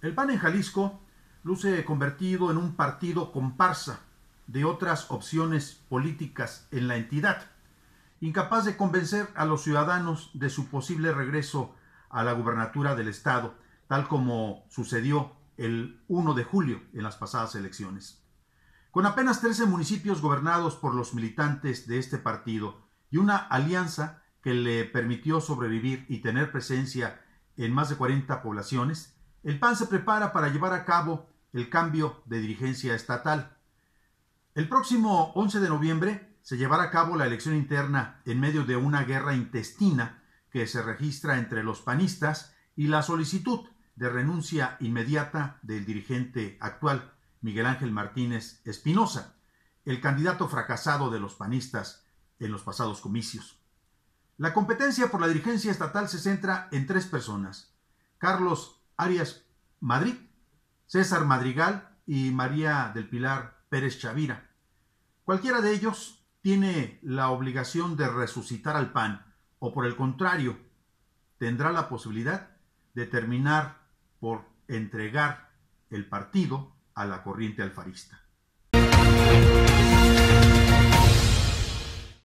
El PAN en Jalisco luce convertido en un partido comparsa de otras opciones políticas en la entidad, incapaz de convencer a los ciudadanos de su posible regreso a la gubernatura del Estado, tal como sucedió el 1 de julio en las pasadas elecciones. Con apenas 13 municipios gobernados por los militantes de este partido y una alianza que le permitió sobrevivir y tener presencia en más de 40 poblaciones, el PAN se prepara para llevar a cabo el cambio de dirigencia estatal. El próximo 11 de noviembre se llevará a cabo la elección interna en medio de una guerra intestina que se registra entre los panistas y la solicitud de renuncia inmediata del dirigente actual, Miguel Ángel Martínez Espinosa, el candidato fracasado de los panistas en los pasados comicios. La competencia por la dirigencia estatal se centra en tres personas, Carlos Arias Madrid, César Madrigal y María del Pilar Pérez Chavira. Cualquiera de ellos tiene la obligación de resucitar al PAN, o por el contrario, tendrá la posibilidad de terminar por entregar el partido a la corriente alfarista.